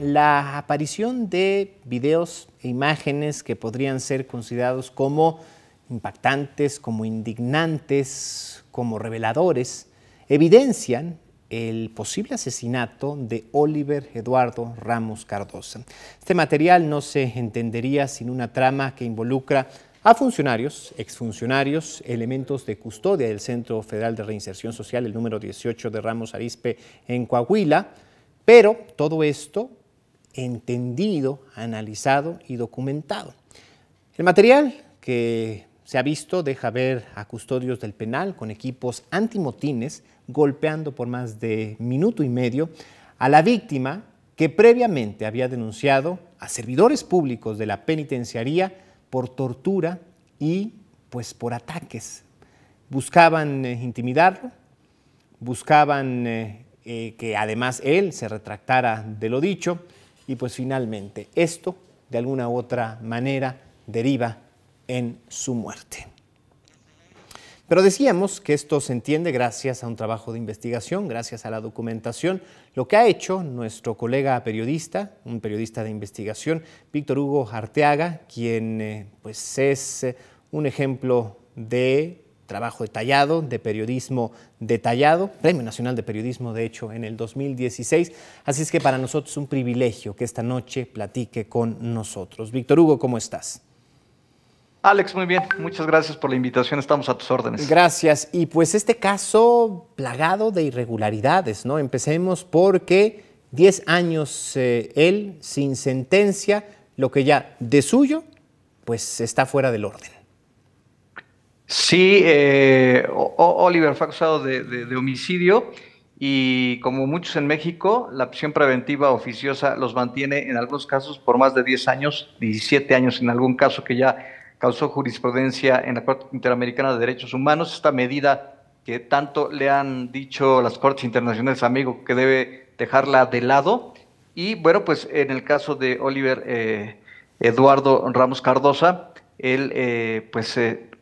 la aparición de videos e imágenes que podrían ser considerados como impactantes, como indignantes, como reveladores, evidencian el posible asesinato de Oliver Eduardo Ramos Cardosa. Este material no se entendería sin una trama que involucra a funcionarios, exfuncionarios, elementos de custodia del Centro Federal de Reinserción Social, el número 18 de Ramos Arispe en Coahuila, pero todo esto entendido, analizado y documentado. El material que se ha visto deja ver a custodios del penal con equipos antimotines golpeando por más de minuto y medio a la víctima que previamente había denunciado a servidores públicos de la penitenciaría por tortura y pues por ataques. Buscaban eh, intimidarlo, buscaban eh, eh, que además él se retractara de lo dicho, y pues finalmente, esto de alguna u otra manera deriva en su muerte. Pero decíamos que esto se entiende gracias a un trabajo de investigación, gracias a la documentación, lo que ha hecho nuestro colega periodista, un periodista de investigación, Víctor Hugo Arteaga, quien eh, pues es eh, un ejemplo de trabajo detallado, de periodismo detallado, Premio Nacional de Periodismo, de hecho, en el 2016. Así es que para nosotros es un privilegio que esta noche platique con nosotros. Víctor Hugo, ¿cómo estás? Alex, muy bien. Muchas gracias por la invitación. Estamos a tus órdenes. Gracias. Y pues este caso plagado de irregularidades, ¿no? Empecemos porque 10 años eh, él sin sentencia, lo que ya de suyo, pues está fuera del orden. Sí, eh, Oliver fue acusado de, homicidio y como muchos en México, la prisión preventiva oficiosa los mantiene en algunos casos por más de 10 años, 17 años en algún caso que ya causó jurisprudencia en la Corte Interamericana de Derechos Humanos. Esta medida que tanto le han dicho las Cortes Internacionales, amigo, que debe dejarla de lado. Y bueno, pues en el caso de Oliver eh, Eduardo Ramos Cardosa, él eh, pues se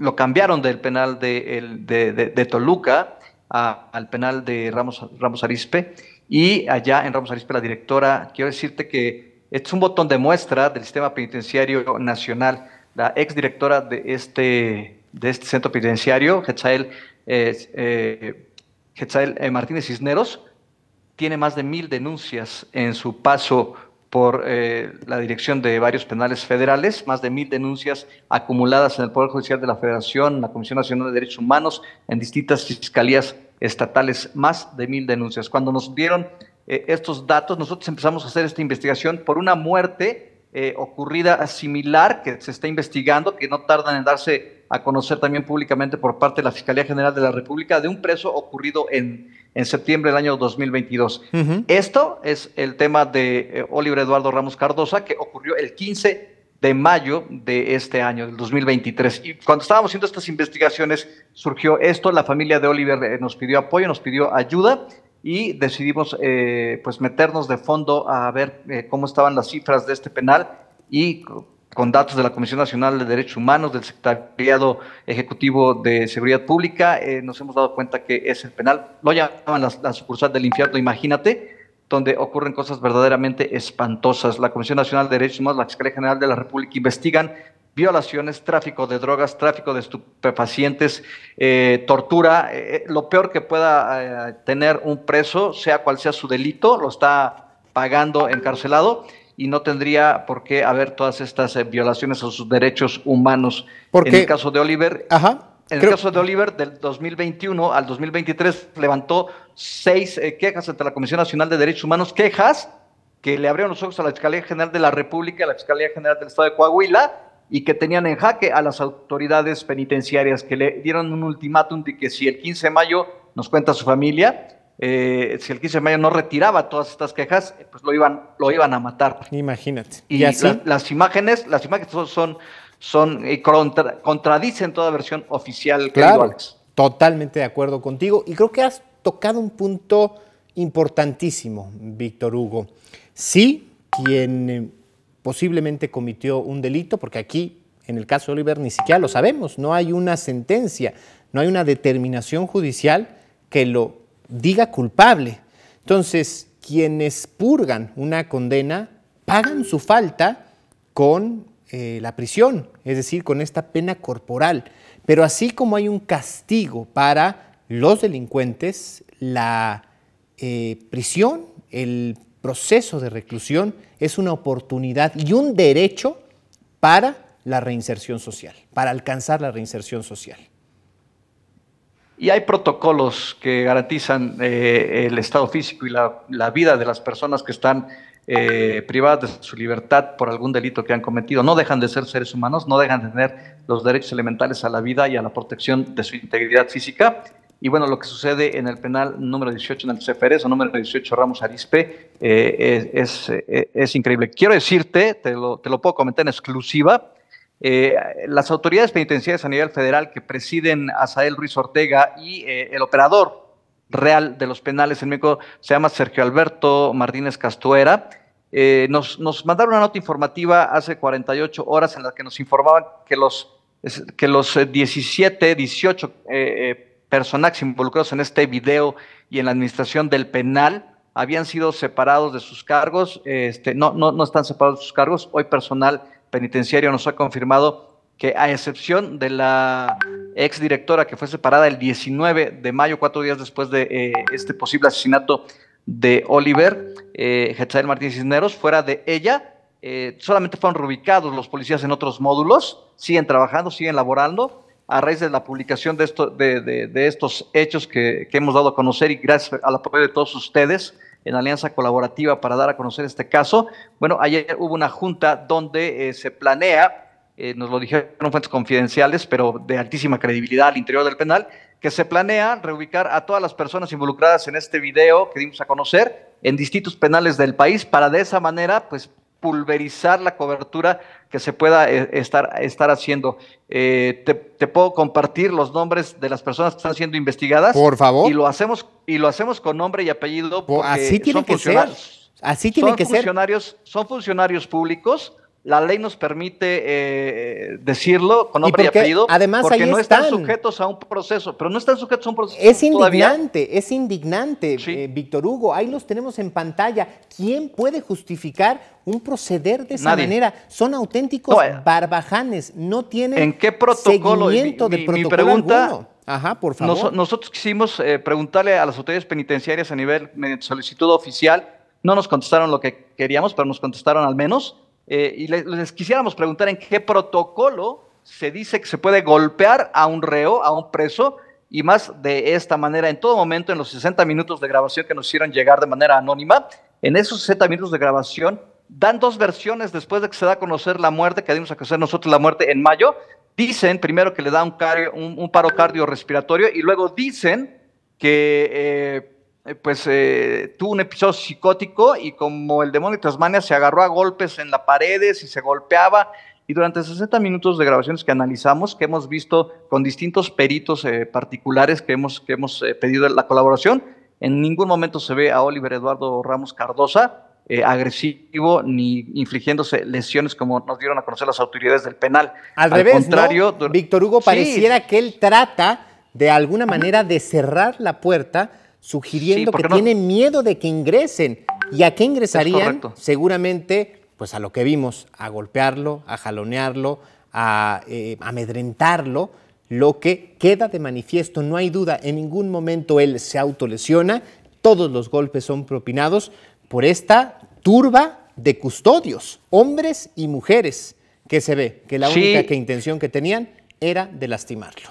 lo cambiaron del penal de, Toluca al penal de Ramos, Ramos Arispe. Y allá en Ramos Arispe, la directora, quiero decirte que es un botón de muestra del sistema penitenciario nacional. La directora de este, de este centro penitenciario, Getzael, eh, eh, eh, Martínez Cisneros, tiene más de mil denuncias en su paso por eh, la dirección de varios penales federales, más de mil denuncias acumuladas en el Poder Judicial de la Federación, la Comisión Nacional de Derechos Humanos, en distintas fiscalías estatales, más de mil denuncias. Cuando nos dieron eh, estos datos, nosotros empezamos a hacer esta investigación por una muerte eh, ocurrida similar que se está investigando, que no tardan en darse a conocer también públicamente por parte de la Fiscalía General de la República, de un preso ocurrido en, en septiembre del año 2022. Esto es el tema de eh, Oliver Eduardo Ramos Cardosa, que ocurrió el 15 de mayo de este año, del 2023. Y cuando estábamos haciendo estas investigaciones, surgió esto, la familia de Oliver eh, nos pidió apoyo, nos pidió ayuda y decidimos eh, pues meternos de fondo a ver eh, cómo estaban las cifras de este penal y con datos de la Comisión Nacional de Derechos Humanos, del Secretariado Ejecutivo de Seguridad Pública, eh, nos hemos dado cuenta que es el penal, lo llaman la, la sucursal del infierno, imagínate, donde ocurren cosas verdaderamente espantosas. La Comisión Nacional de Derechos Humanos, la Fiscalía General de la República investigan violaciones, tráfico de drogas, tráfico de estupefacientes, eh, tortura, eh, eh, lo peor que pueda tener un preso, sea cual sea su delito, lo está pagando encarcelado y no tendría por qué haber todas estas violaciones a sus derechos humanos. en el caso de Oliver, Ajá. En el caso de Oliver, del 2021 al 2023 levantó seis quejas ante la Comisión Nacional de Derechos Humanos, quejas que le abrieron los ojos a la Fiscalía General de la República, a la Fiscalía General del Estado de Coahuila, y que tenían en jaque a las autoridades penitenciarias, que le dieron un ultimátum de que si el 15 de mayo, nos cuenta su familia, eh, si el 15 de mayo no retiraba todas estas quejas, eh, pues lo iban, lo iban a matar. Imagínate. Y, las imágenes, las imágenes son, son eh, contradicen toda versión oficial. Claro, totalmente de acuerdo contigo. Y creo que has tocado un punto importantísimo, Víctor Hugo. Sí, quien posiblemente cometió un delito, porque aquí, en el caso Oliver, ni siquiera lo sabemos, no hay una sentencia, no hay una determinación judicial que lo diga culpable. Entonces, quienes purgan una condena pagan su falta con eh, la prisión, es decir, con esta pena corporal. Pero así como hay un castigo para los delincuentes, la eh, prisión, el proceso de reclusión es una oportunidad y un derecho para la reinserción social, para alcanzar la reinserción social. Y hay protocolos que garantizan eh, el estado físico y la, vida de las personas que están eh, privadas de su libertad por algún delito que han cometido. No dejan de ser seres humanos, no dejan de tener los derechos elementales a la vida y a la protección de su integridad física y bueno, lo que sucede en el penal número 18, en el o número 18, Ramos Arispe, eh, es, eh, es, increíble. Quiero decirte, te lo, puedo comentar en exclusiva, eh, las autoridades penitenciarias a nivel federal que presiden Asael Ruiz Ortega y el operador real de los penales en México se llama Sergio Alberto Martínez Castuera. nos, mandaron una nota informativa hace 48 horas en la que nos informaban que los, que los 17, 18 personajes involucrados en este video y en la administración del penal habían sido separados de sus cargos, este, no, no, no están separados de sus cargos. Hoy personal penitenciario nos ha confirmado que a excepción de la exdirectora que fue separada el 19 de mayo, cuatro días después de eh, este posible asesinato de Oliver, eh, Martínez Cisneros, fuera de ella, eh, solamente fueron reubicados los policías en otros módulos, siguen trabajando, siguen laborando, a raíz de la publicación de, de, estos hechos que, hemos dado a conocer y gracias al apoyo de todos ustedes en alianza colaborativa para dar a conocer este caso. Bueno, ayer hubo una junta donde eh, se planea, eh, nos lo dijeron fuentes confidenciales, pero de altísima credibilidad al interior del penal, que se planea reubicar a todas las personas involucradas en este video que dimos a conocer en distintos penales del país para de esa manera pues pulverizar la cobertura que se pueda eh, estar, estar haciendo. Eh, te, puedo compartir los nombres de las personas que están siendo investigadas. Por favor. Y lo hacemos, y lo hacemos con nombre y apellido. Porque Así tiene que Así tiene que ser. Son funcionarios públicos la ley nos permite eh, decirlo con nombre y, apellido, además, porque no están. sujetos a un proceso, pero no están sujetos a un proceso. Es indignante, es indignante, eh, Víctor Hugo, ahí los tenemos en pantalla. ¿Quién puede justificar un proceder de esa manera? Son auténticos eh. barbajanes, no tienen ¿En qué protocolo? seguimiento de protocolo mi pregunta, Ajá, por favor. nosotros quisimos preguntarle a las autoridades penitenciarias a nivel mediante solicitud oficial, no nos contestaron lo que queríamos, pero nos contestaron al menos eh, y les, quisiéramos preguntar en qué protocolo se dice que se puede golpear a un reo, a un preso, y más de esta manera, en todo momento, en los 60 minutos de grabación que nos hicieron llegar de manera anónima, en esos 60 minutos de grabación, dan dos versiones después de que se da a conocer la muerte, que dimos a conocer nosotros la muerte en mayo. Dicen primero que le da un, paro cardiorrespiratorio y luego dicen que... Eh, eh, pues eh, tuvo un episodio psicótico y como el demonio de Tasmania se agarró a golpes en las paredes y se golpeaba y durante 60 minutos de grabaciones que analizamos, que hemos visto con distintos peritos eh, particulares que hemos, que hemos pedido la colaboración, en ningún momento se ve a Oliver Eduardo Ramos Cardosa agresivo ni infligiéndose lesiones como nos dieron a conocer las autoridades del penal. Al, revés, contrario, Víctor Hugo pareciera que él trata de alguna manera de cerrar la puerta sugiriendo que tiene tienen miedo de que ingresen. ¿Y a qué ingresarían? Seguramente, pues a lo que vimos, a golpearlo, a jalonearlo, a eh, amedrentarlo, lo que queda de manifiesto, no hay duda, en ningún momento él se autolesiona, todos los golpes son propinados por esta turba de custodios, hombres y mujeres, que se ve que la única intención que tenían era de lastimarlo.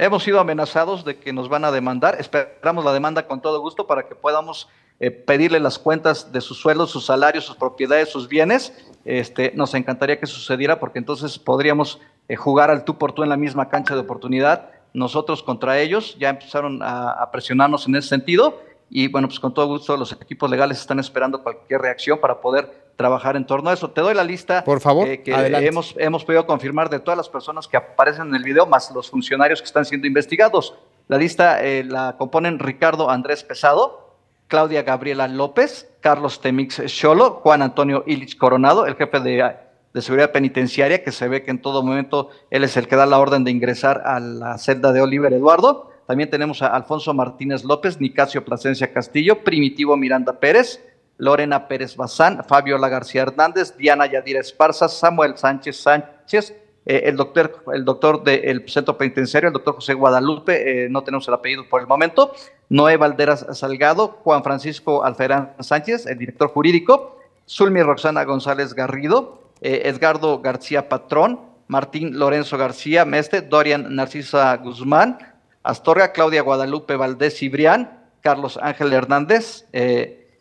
Hemos sido amenazados de que nos van a demandar. Esperamos la demanda con todo gusto para que podamos eh, pedirle las cuentas de sus sueldos, sus salarios, sus propiedades, sus bienes. Este, nos encantaría que sucediera porque entonces podríamos eh, jugar al tú por tú en la misma cancha de oportunidad. Nosotros contra ellos ya empezaron a, a presionarnos en ese sentido y bueno, pues con todo gusto los equipos legales están esperando cualquier reacción para poder trabajar en torno a eso. Te doy la lista eh, que hemos, hemos podido confirmar de todas las personas que aparecen en el video, más los funcionarios que están siendo investigados. La lista eh, la componen Ricardo Andrés Pesado, Claudia Gabriela López, Carlos Temix Cholo, Juan Antonio Illich Coronado, el jefe de, de seguridad penitenciaria, que se ve que en todo momento él es el que da la orden de ingresar a la celda de Oliver Eduardo. También tenemos a Alfonso Martínez López, Nicasio Plasencia Castillo, Primitivo Miranda Pérez, Lorena Pérez Bazán, Fabiola García Hernández, Diana Yadira Esparza, Samuel Sánchez Sánchez, eh, el doctor, el doctor del centro penitenciario, el doctor José Guadalupe, eh, no tenemos el apellido por el momento, Noé Valderas Salgado, Juan Francisco Alferán Sánchez, el director jurídico, Zulmi Roxana González Garrido, eh, Edgardo García Patrón, Martín Lorenzo García Meste, Dorian Narcisa Guzmán, Astorga Claudia Guadalupe Valdés Brián, Carlos Ángel Hernández,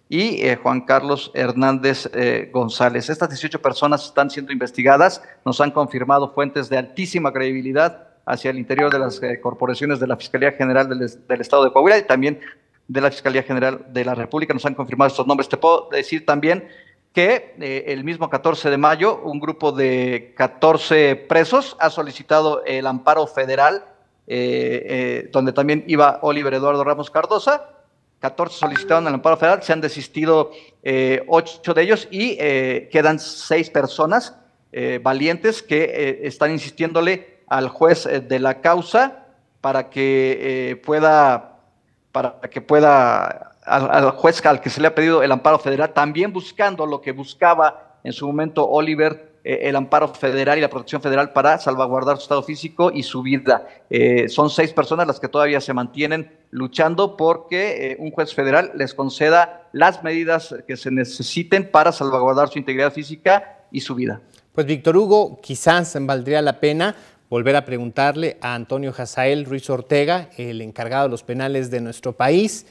y eh, Juan Carlos Hernández eh, González. Estas 18 personas están siendo investigadas, nos han confirmado fuentes de altísima credibilidad hacia el interior de las eh, corporaciones de la Fiscalía General del, Estado de Coahuila y también de la Fiscalía General de la República. Nos han confirmado estos nombres. Te puedo decir también que el mismo 14 de mayo un grupo de 14 presos ha solicitado el amparo federal, donde también iba Oliver Eduardo Ramos Cardosa, 14 solicitaron el amparo federal, se han desistido 8 eh, de ellos y eh, quedan 6 personas eh, valientes que están insistiéndole al juez de la causa para que pueda, para que pueda, al, juez al que se le ha pedido el amparo federal, también buscando lo que buscaba en su momento Oliver eh, el amparo federal y la protección federal para salvaguardar su estado físico y su vida. Eh, son seis personas las que todavía se mantienen luchando porque eh, un juez federal les conceda las medidas que se necesiten para salvaguardar su integridad física y su vida. Pues Víctor Hugo, quizás valdría la pena volver a preguntarle a Antonio Jazael Ruiz Ortega, el encargado de los penales de nuestro país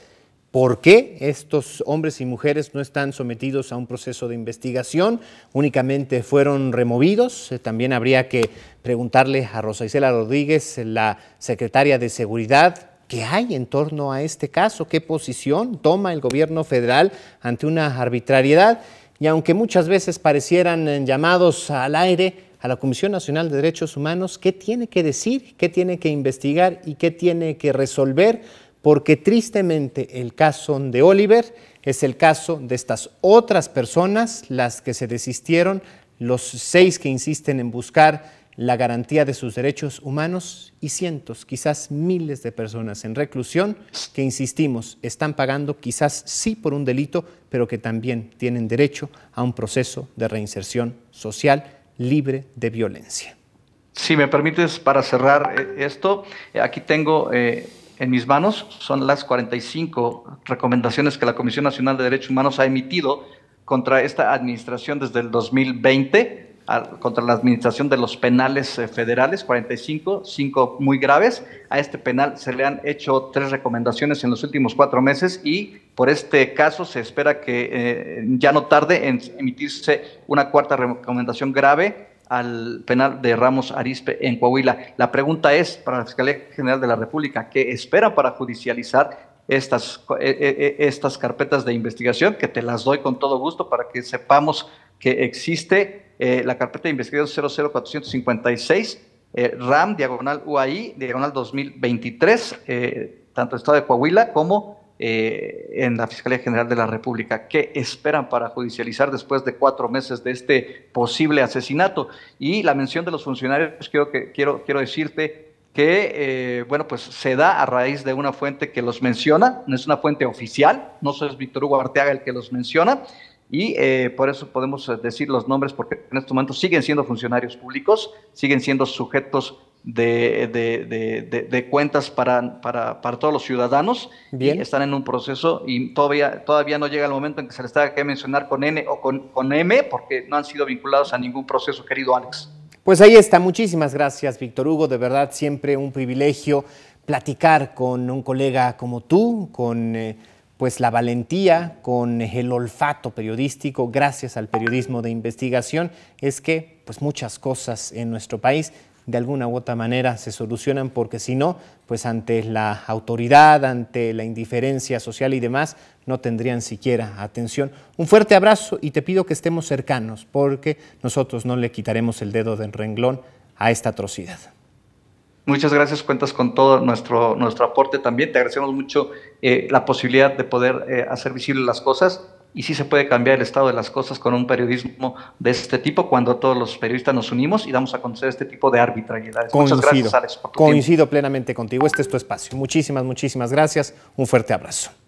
por qué estos hombres y mujeres no están sometidos a un proceso de investigación, únicamente fueron removidos. Eh, también habría que preguntarle a Rosa Isela Rodríguez, la secretaria de Seguridad, qué hay en torno a este caso, qué posición toma el gobierno federal ante una arbitrariedad. Y aunque muchas veces parecieran eh, llamados al aire, a la Comisión Nacional de Derechos Humanos, ¿qué tiene que decir, qué tiene que investigar y qué tiene que resolver? porque tristemente el caso de Oliver es el caso de estas otras personas, las que se desistieron, los seis que insisten en buscar la garantía de sus derechos humanos y cientos, quizás miles de personas en reclusión que, insistimos, están pagando quizás sí por un delito, pero que también tienen derecho a un proceso de reinserción social libre de violencia. Si me permites, para cerrar eh, esto, eh, aquí tengo eh, en mis manos son las 45 recomendaciones que la Comisión Nacional de Derechos Humanos ha emitido contra esta administración desde el 2020, contra la administración de los penales eh, federales, 45, 5 muy graves. A este penal se le han hecho tres recomendaciones en los últimos cuatro meses y por este caso se espera que eh, ya no tarde en emitirse una cuarta recomendación grave al penal de Ramos Arispe en Coahuila. La pregunta es para la Fiscalía General de la República, ¿qué espera para judicializar estas, eh, eh, eh, estas carpetas de investigación? Que te las doy con todo gusto para que sepamos que existe la carpeta de investigación 00456, RAM, diagonal UAI, diagonal 2023, eh, tanto Estado de Coahuila como eh, en la Fiscalía General de la República. ¿Qué esperan para judicializar después de cuatro meses de este posible asesinato? Y la mención de los funcionarios, quiero, quiero, quiero decirte que, eh, bueno, pues se da a raíz de una fuente que los menciona, no es una fuente oficial, no es Víctor Hugo Arteaga el que los menciona, y eh, por eso podemos decir los nombres porque en este momento siguen siendo funcionarios públicos, siguen siendo sujetos de, cuentas para, para, todos los ciudadanos. Bien. están en un proceso y todavía, todavía no llega el momento en que se les tenga que mencionar con N o con, M, porque no han sido vinculados a ningún proceso, querido Alex. Pues ahí está. Muchísimas gracias, Víctor Hugo. De verdad, siempre un privilegio platicar con un colega como tú, con... Eh, pues la valentía con el olfato periodístico gracias al periodismo de investigación es que pues muchas cosas en nuestro país de alguna u otra manera se solucionan porque si no, pues ante la autoridad, ante la indiferencia social y demás, no tendrían siquiera atención. Un fuerte abrazo y te pido que estemos cercanos porque nosotros no le quitaremos el dedo del renglón a esta atrocidad. Muchas gracias, cuentas con todo nuestro, nuestro aporte también. Te agradecemos mucho eh, la posibilidad de poder eh, hacer visibles las cosas y sí se puede cambiar el estado de las cosas con un periodismo de este tipo cuando todos los periodistas nos unimos y damos a conocer este tipo de arbitrariedades. Coincido, Muchas gracias, Alex. Por coincido plenamente contigo. Este es tu espacio. Muchísimas, muchísimas gracias. Un fuerte abrazo.